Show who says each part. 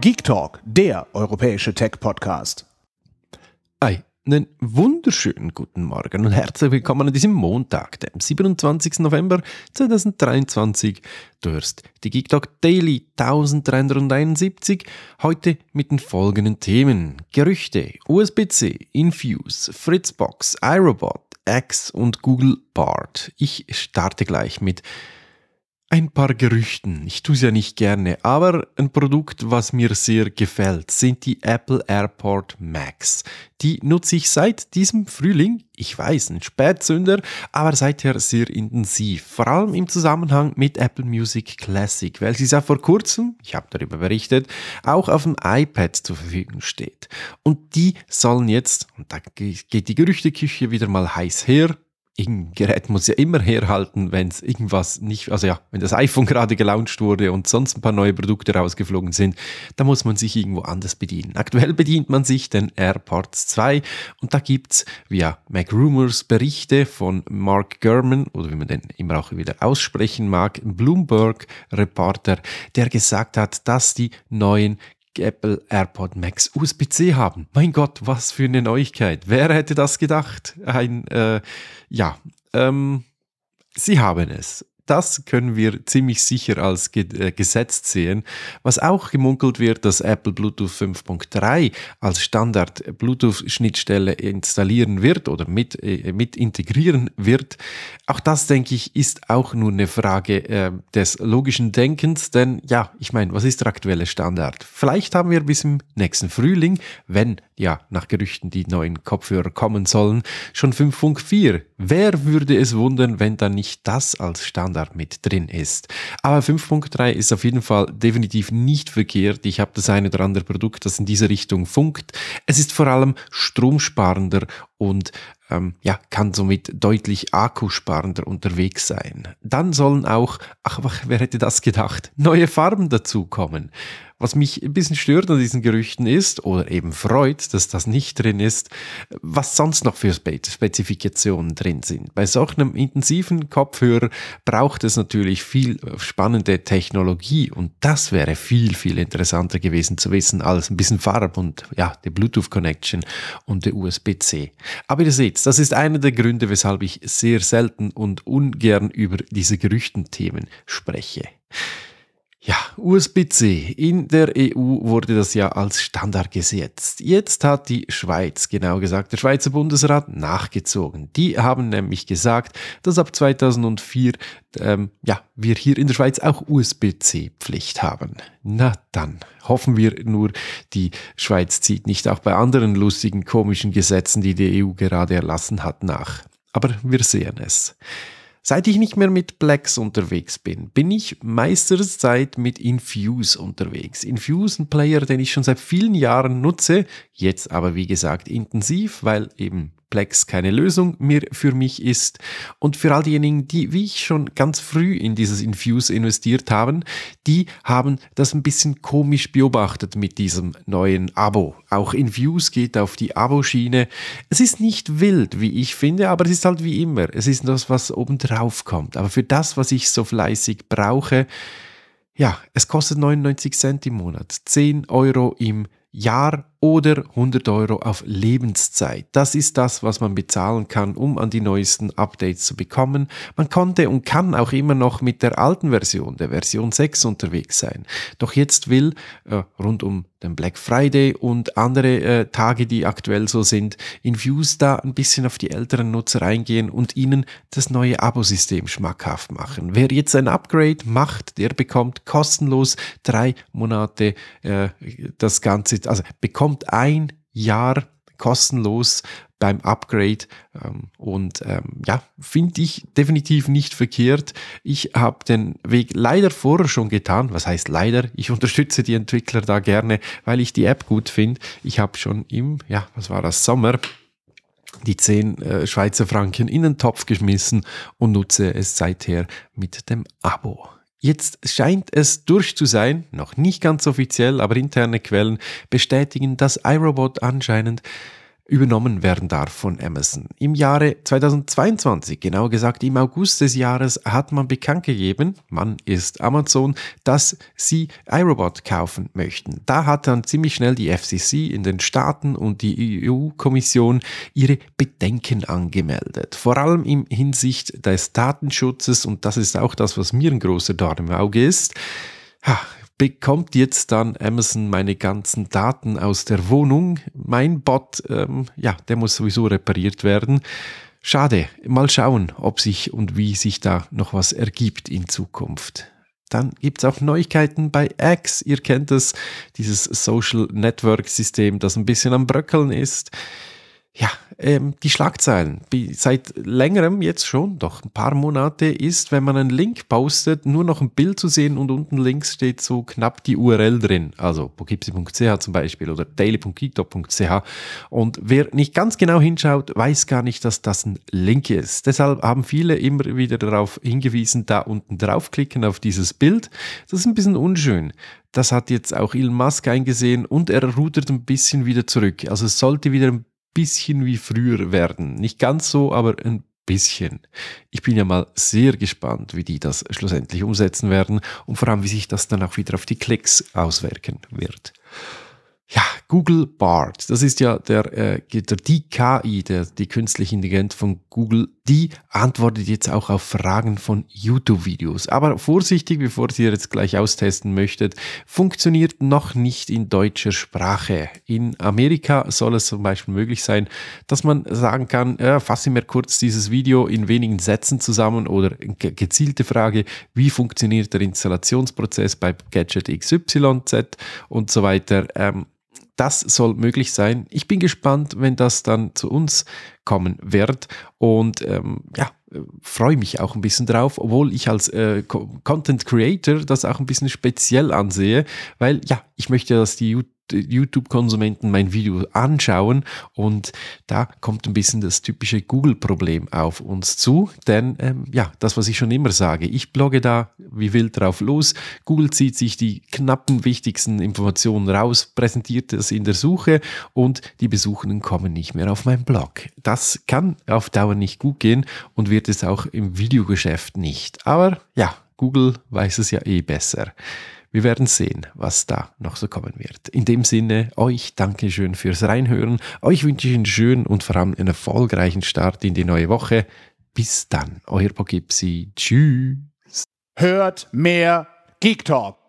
Speaker 1: Geek Talk, der europäische Tech-Podcast. Einen wunderschönen guten Morgen und herzlich willkommen an diesem Montag, dem 27. November 2023. Du hörst die Geek Talk Daily 1371. Heute mit den folgenden Themen: Gerüchte, USB-C, Infuse, Fritzbox, iRobot, X und Google Bart. Ich starte gleich mit ein paar Gerüchten. Ich tue es ja nicht gerne, aber ein Produkt, was mir sehr gefällt, sind die Apple Airport Max. Die nutze ich seit diesem Frühling, ich weiß, ein Spätzünder, aber seither sehr intensiv. Vor allem im Zusammenhang mit Apple Music Classic, weil sie ja vor kurzem, ich habe darüber berichtet, auch auf dem iPad zur Verfügung steht. Und die sollen jetzt, und da geht die Gerüchteküche wieder mal heiß her, irgendein Gerät muss ja immer herhalten, wenn es irgendwas nicht, also ja, wenn das iPhone gerade gelauncht wurde und sonst ein paar neue Produkte rausgeflogen sind, da muss man sich irgendwo anders bedienen. Aktuell bedient man sich den AirPods 2 und da gibt es via MacRumors Berichte von Mark Gurman oder wie man den immer auch wieder aussprechen mag, Bloomberg Reporter, der gesagt hat, dass die neuen Apple AirPod Max USB-C haben. Mein Gott, was für eine Neuigkeit. Wer hätte das gedacht? Ein, äh, ja, ähm, sie haben es das können wir ziemlich sicher als ge äh, gesetzt sehen. Was auch gemunkelt wird, dass Apple Bluetooth 5.3 als Standard Bluetooth-Schnittstelle installieren wird oder mit, äh, mit integrieren wird. Auch das, denke ich, ist auch nur eine Frage äh, des logischen Denkens, denn ja, ich meine, was ist der aktuelle Standard? Vielleicht haben wir bis im nächsten Frühling, wenn ja, nach Gerüchten die neuen Kopfhörer kommen sollen, schon 5.4. Wer würde es wundern, wenn dann nicht das als Standard Standard mit drin ist. Aber 5.3 ist auf jeden Fall definitiv nicht verkehrt. Ich habe das eine oder andere Produkt, das in diese Richtung funkt. Es ist vor allem stromsparender und ähm, ja, kann somit deutlich akkusparender unterwegs sein. Dann sollen auch, ach, wer hätte das gedacht, neue Farben dazukommen. Was mich ein bisschen stört an diesen Gerüchten ist, oder eben freut, dass das nicht drin ist, was sonst noch für Spezifikationen drin sind. Bei solch einem intensiven Kopfhörer braucht es natürlich viel spannende Technologie und das wäre viel, viel interessanter gewesen zu wissen als ein bisschen Farb und ja, die Bluetooth-Connection und der USB-C. Aber ihr seht, geht's. Das ist einer der Gründe, weshalb ich sehr selten und ungern über diese Gerüchtenthemen spreche. USB-C. In der EU wurde das ja als Standard gesetzt. Jetzt hat die Schweiz, genau gesagt, der Schweizer Bundesrat nachgezogen. Die haben nämlich gesagt, dass ab 2004 ähm, ja, wir hier in der Schweiz auch USB-C-Pflicht haben. Na dann, hoffen wir nur, die Schweiz zieht nicht auch bei anderen lustigen, komischen Gesetzen, die die EU gerade erlassen hat, nach. Aber wir sehen es. Seit ich nicht mehr mit Blacks unterwegs bin, bin ich meistens Zeit mit Infuse unterwegs. Infuse, ein Player, den ich schon seit vielen Jahren nutze, jetzt aber wie gesagt intensiv, weil eben komplex keine Lösung mehr für mich ist. Und für all diejenigen, die, wie ich schon ganz früh in dieses Infuse investiert haben, die haben das ein bisschen komisch beobachtet mit diesem neuen Abo. Auch Infuse geht auf die Abo-Schiene. Es ist nicht wild, wie ich finde, aber es ist halt wie immer. Es ist das, was obendrauf kommt. Aber für das, was ich so fleißig brauche, ja, es kostet 99 Cent im Monat, 10 Euro im Jahr oder 100 Euro auf Lebenszeit. Das ist das, was man bezahlen kann, um an die neuesten Updates zu bekommen. Man konnte und kann auch immer noch mit der alten Version, der Version 6 unterwegs sein. Doch jetzt will äh, rund um den Black Friday und andere äh, Tage, die aktuell so sind, Infuse da ein bisschen auf die älteren Nutzer eingehen und ihnen das neue Abosystem schmackhaft machen. Wer jetzt ein Upgrade macht, der bekommt kostenlos drei Monate äh, das Ganze, also bekommt bekommt ein Jahr kostenlos beim Upgrade ähm, und ähm, ja, finde ich definitiv nicht verkehrt. Ich habe den Weg leider vorher schon getan, was heißt leider, ich unterstütze die Entwickler da gerne, weil ich die App gut finde. Ich habe schon im, ja, was war das, Sommer die 10 äh, Schweizer Franken in den Topf geschmissen und nutze es seither mit dem Abo. Jetzt scheint es durch zu sein, noch nicht ganz offiziell, aber interne Quellen bestätigen, dass iRobot anscheinend übernommen werden darf von Amazon. Im Jahre 2022, genauer gesagt im August des Jahres, hat man bekannt gegeben, man ist Amazon, dass sie iRobot kaufen möchten. Da hat dann ziemlich schnell die FCC in den Staaten und die EU-Kommission ihre Bedenken angemeldet. Vor allem im Hinsicht des Datenschutzes und das ist auch das, was mir ein großer Dorn im Auge ist bekommt jetzt dann Amazon meine ganzen Daten aus der Wohnung. Mein Bot, ähm, ja, der muss sowieso repariert werden. Schade, mal schauen, ob sich und wie sich da noch was ergibt in Zukunft. Dann gibt es auch Neuigkeiten bei X. Ihr kennt es, dieses Social Network System, das ein bisschen am Bröckeln ist ähm, die Schlagzeilen. Seit längerem jetzt schon, doch ein paar Monate, ist, wenn man einen Link postet, nur noch ein Bild zu sehen und unten links steht so knapp die URL drin. Also pokipsi.ch zum Beispiel oder daily.geekdog.ch. Und wer nicht ganz genau hinschaut, weiß gar nicht, dass das ein Link ist. Deshalb haben viele immer wieder darauf hingewiesen, da unten draufklicken auf dieses Bild. Das ist ein bisschen unschön. Das hat jetzt auch Elon Musk eingesehen und er rudert ein bisschen wieder zurück. Also es sollte wieder ein bisschen wie früher werden. Nicht ganz so, aber ein bisschen. Ich bin ja mal sehr gespannt, wie die das schlussendlich umsetzen werden und vor allem, wie sich das dann auch wieder auf die Klicks auswirken wird. Ja, Google Bard, das ist ja der, äh, der die KI, der, die künstliche Intelligenz von Google, die antwortet jetzt auch auf Fragen von YouTube-Videos. Aber vorsichtig, bevor ihr jetzt gleich austesten möchtet, funktioniert noch nicht in deutscher Sprache. In Amerika soll es zum Beispiel möglich sein, dass man sagen kann, äh, fasse mir kurz dieses Video in wenigen Sätzen zusammen oder gezielte Frage, wie funktioniert der Installationsprozess bei Gadget XYZ und so weiter. Ähm, das soll möglich sein. Ich bin gespannt, wenn das dann zu uns kommen wird. Und ähm, ja, freue mich auch ein bisschen drauf, obwohl ich als äh, Content Creator das auch ein bisschen speziell ansehe, weil ja, ich möchte, dass die YouTube-Konsumenten mein Video anschauen und da kommt ein bisschen das typische Google-Problem auf uns zu, denn ähm, ja, das, was ich schon immer sage, ich blogge da wie wild drauf los, Google zieht sich die knappen, wichtigsten Informationen raus, präsentiert das in der Suche und die Besuchenden kommen nicht mehr auf meinen Blog. Das das kann auf Dauer nicht gut gehen und wird es auch im Videogeschäft nicht. Aber ja, Google weiß es ja eh besser. Wir werden sehen, was da noch so kommen wird. In dem Sinne, euch danke schön fürs Reinhören. Euch wünsche ich einen schönen und vor allem einen erfolgreichen Start in die neue Woche. Bis dann, euer Pogipsi. Tschüss. Hört mehr Geek Talk.